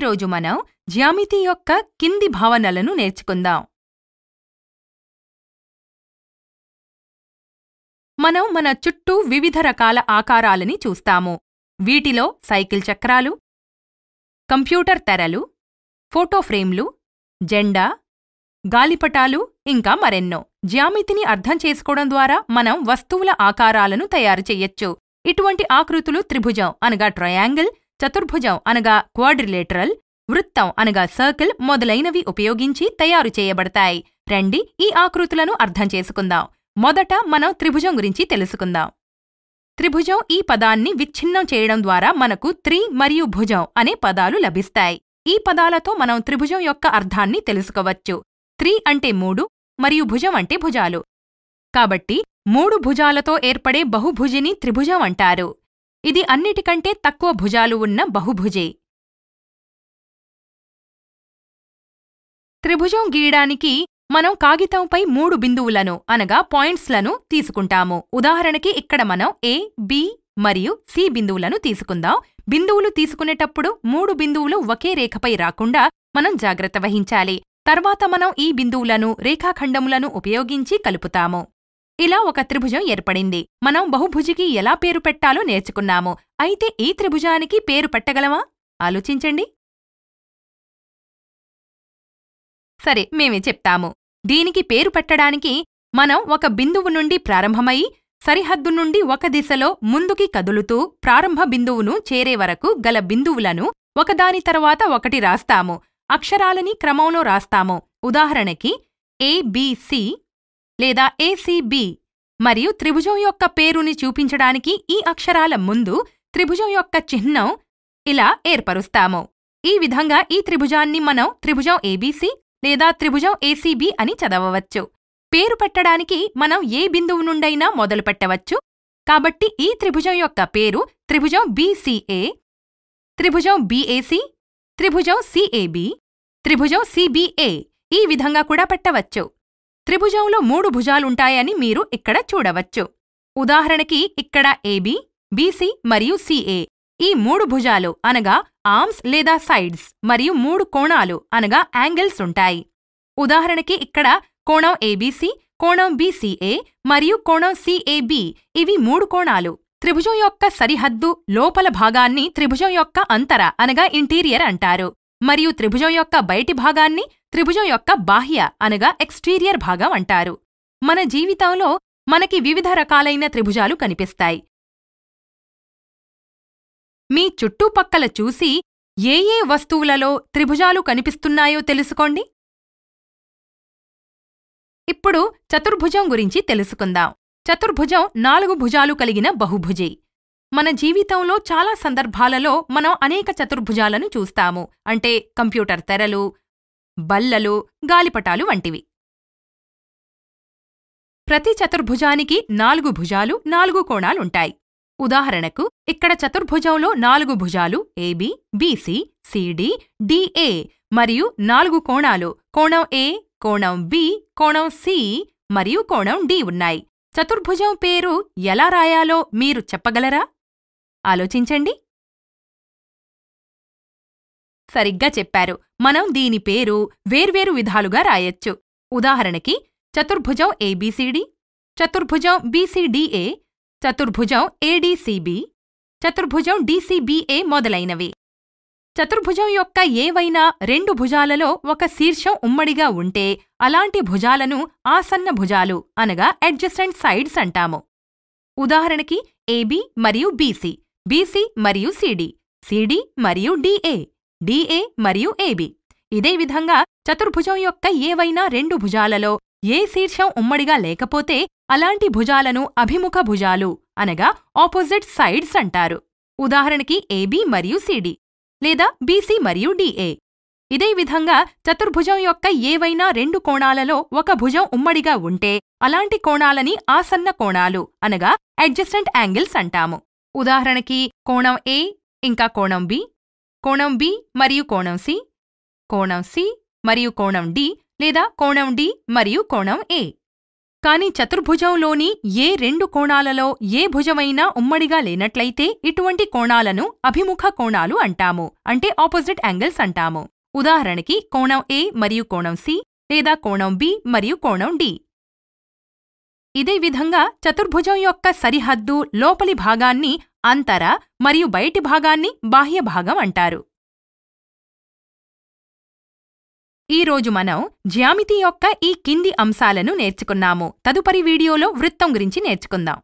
ఈరోజు మనం జ్యామితి యొక్క కింది భావనలను నేర్చుకుందాం మనం మన చుట్టూ వివిధ రకాల ఆకారాలని చూస్తాము వీటిలో సైకిల్ చక్రాలు కంప్యూటర్ తెరలు ఫోటో ఫ్రేమ్లు జెండా గాలిపటాలు ఇంకా మరెన్నో జ్యామితిని అర్థం చేసుకోవడం ద్వారా మనం వస్తువుల ఆకారాలను తయారు చెయ్యొచ్చు ఇటువంటి ఆకృతులు త్రిభుజం అనగా ట్రయాంగిల్ చతుర్భుజం అనగా క్వాడ్రిలేటరల్ వృత్తం అనగా సర్కిల్ మొదలైనవి ఉపయోగించి తయారు చేయబడతాయి రండి ఈ ఆకృతులను అర్థం చేసుకుందాం మొదట మనం త్రిభుజం గురించి తెలుసుకుందాం త్రిభుజం ఈ పదాన్ని విచ్ఛిన్నం చేయడం ద్వారా మనకు త్రి మరియు భుజం అనే పదాలు లభిస్తాయి ఈ పదాలతో మనం త్రిభుజం యొక్క అర్థాన్ని తెలుసుకోవచ్చు త్రి అంటే మూడు మరియు భుజం అంటే భుజాలు కాబట్టి మూడు భుజాలతో ఏర్పడే బహుభుజిని త్రిభుజం అంటారు ఇది అన్నిటికంటే తక్కువ భుజాలు ఉన్న బహుభుజే త్రిభుజం గీయడానికి మనం కాగితంపై మూడు బిందువులను అనగా పాయింట్స్లను తీసుకుంటాము ఉదాహరణకి ఇక్కడ మనం ఏ బి మరియు సి బిందువులను తీసుకుందాం బిందువులు తీసుకునేటప్పుడు మూడు బిందువులు ఒకే రేఖపై రాకుండా మనం జాగ్రత్త వహించాలి తర్వాత మనం ఈ బిందువులను రేఖాఖండములను ఉపయోగించి కలుపుతాము ఇలా ఒక త్రిభుజం ఏర్పడింది మనం బహుభుజికి ఎలా పేరు పెట్టాలో నేర్చుకున్నాము అయితే ఈ త్రిభుజానికి పేరు పెట్టగలమా ఆలోచించండి సరే మేమే చెప్తాము దీనికి పేరు పెట్టడానికి మనం ఒక బిందువు నుండి ప్రారంభమై సరిహద్దు నుండి ఒక దిశలో ముందుకి కదులుతూ ప్రారంభ బిందువును చేరే వరకు గల బిందువులను ఒకదాని తర్వాత ఒకటి రాస్తాము అక్షరాలని క్రమంలో రాస్తాము ఉదాహరణకి ఏబిసి లేదా ఏసీబీ మరియు త్రిభుజం యొక్క పేరుని చూపించడానికి ఈ అక్షరాల ముందు త్రిభుజం యొక్క చిహ్నం ఇలా ఏర్పరుస్తాము ఈ విధంగా ఈ త్రిభుజాన్ని మనం త్రిభుజం ఏబీసీ లేదా త్రిభుజం ఏసీబీ అని చదవవచ్చు పేరు పెట్టడానికి మనం ఏ బిందువు నుండైనా మొదలు పెట్టవచ్చు కాబట్టి ఈ త్రిభుజం యొక్క పేరు త్రిభుజం బీసీఏ త్రిభుజం బీఏసీ త్రిభుజం సిఏబి త్రిభుజం సిబిఏ ఈ విధంగా కూడా పెట్టవచ్చు త్రిభుజంలో మూడు భుజాలుంటాయని మీరు ఇక్కడ చూడవచ్చు ఉదాహరణకి ఇక్కడ ఏబి బిసి మరియు సిఏ ఈ మూడు భుజాలు అనగా ఆర్మ్స్ లేదా సైడ్స్ మరియు మూడు కోణాలు అనగా యాంగిల్స్ ఉంటాయి ఉదాహరణకి ఇక్కడ కోణం ఏబిసి కోణం బీసీఏ మరియు కోణం సిఏబి ఇవి మూడు కోణాలు త్రిభుజం యొక్క సరిహద్దు లోపల భాగాన్ని త్రిభుజం యొక్క అంతర అనగా ఇంటీరియర్ అంటారు మరియు త్రిభుజం యొక్క బయటి భాగాన్ని త్రిభుజం యొక్క బాహ్య అనగా ఎక్స్టీరియర్ భాగం అంటారు మన జీవితంలో మనకి వివిధ రకాలైన త్రిభుజాలు కనిపిస్తాయి మీ చుట్టుపక్కల చూసి ఏ ఏ వస్తువులలో త్రిభుజాలు కనిపిస్తున్నాయో తెలుసుకోండి ఇప్పుడు చతుర్భుజం గురించి తెలుసుకుందాం చతుర్భుజం నాలుగు భుజాలు కలిగిన బహుభుజి మన జీవితంలో చాలా సందర్భాలలో మనం అనేక చతుర్భుజాలను చూస్తాము అంటే కంప్యూటర్ తెరలు బల్లలు గాలిపటాలు వంటివి ప్రతి చతుర్భుజానికి నాలుగు భుజాలు నాలుగు కోణాలుంటాయి ఉదాహరణకు ఇక్కడ చతుర్భుజంలో నాలుగు భుజాలు ఏబి బీసీ సిడి డిఏ మరియు నాలుగు కోణాలు కోణం ఏ కోణం బి కోణం సి మరియు కోణం డి ఉన్నాయి చతుర్భుజం పేరు ఎలా రాయాలో మీరు చెప్పగలరా ఆలోచించండి సరిగ్గా చెప్పారు మనం దీని పేరు వేర్వేరు విధాలుగా రాయొచ్చు ఉదాహరణకి చతుర్భుజం ఏబీసీడీ చతుర్భుజం బీసీడీఏ చతుర్భుజం ఏడీసీబీ చతుర్భుజం డీసీబీఏ మొదలైనవి చతుర్భుజం యొక్క ఏవైనా రెండు భుజాలలో ఒక శీర్షం ఉమ్మడిగా ఉంటే అలాంటి భుజాలను ఆసన్న భుజాలు అనగా అడ్జస్టెంట్ సైడ్స్ అంటాము ఉదాహరణకి ఏబీ మరియు బీసీ బీసీ మరియు సిడి సిడి మరియు డిఏ డిఏ మరియు ఏబి ఇదే విధంగా చతుర్భుజం యొక్క ఏవైనా రెండు భుజాలలో ఏ శీర్షం ఉమ్మడిగా లేకపోతే అలాంటి భుజాలను అభిముఖ భుజాలు అనగా ఆపోజిట్ సైడ్స్ అంటారు ఉదాహరణకి ఏబి మరియు సిడి లేదా బీసీ మరియు డిఏ ఇదే విధంగా చతుర్భుజం యొక్క ఏవైనా రెండు కోణాలలో ఒక భుజం ఉమ్మడిగా ఉంటే అలాంటి కోణాలని ఆసన్న కోణాలు అనగా అడ్జస్టెంట్ యాంగిల్స్ అంటాము ఉదాహరణకి కోణం ఏ ఇంకా కోణం బి కోణం బి మరియు కోణం సి కోణం సి మరియు కోణం డి లేదా కోణం డి మరియు కోణం ఏ కాని చతుర్భుజంలోని ఏ రెండు కోణాలలో ఏ భుజమైనా ఉమ్మడిగా లేనట్లయితే ఇటువంటి కోణాలను అభిముఖ కోణాలు అంటాము అంటే ఆపోజిట్ యాంగిల్స్ అంటాము ఉదాహరణకి కోణం ఏ మరియు కోణం సి లేదా కోణం బి మరియు కోణం డి ఇదే విధంగా చతుర్భుజం యొక్క సరిహద్దు లోపలి భాగాన్ని అంతర మరియు బయటి భాగాన్ని బాహ్య భాగం అంటారు ఈరోజు మనం జ్యామితి యొక్క ఈ కింది అంశాలను నేర్చుకున్నాము తదుపరి వీడియోలో వృత్తం గురించి నేర్చుకుందాం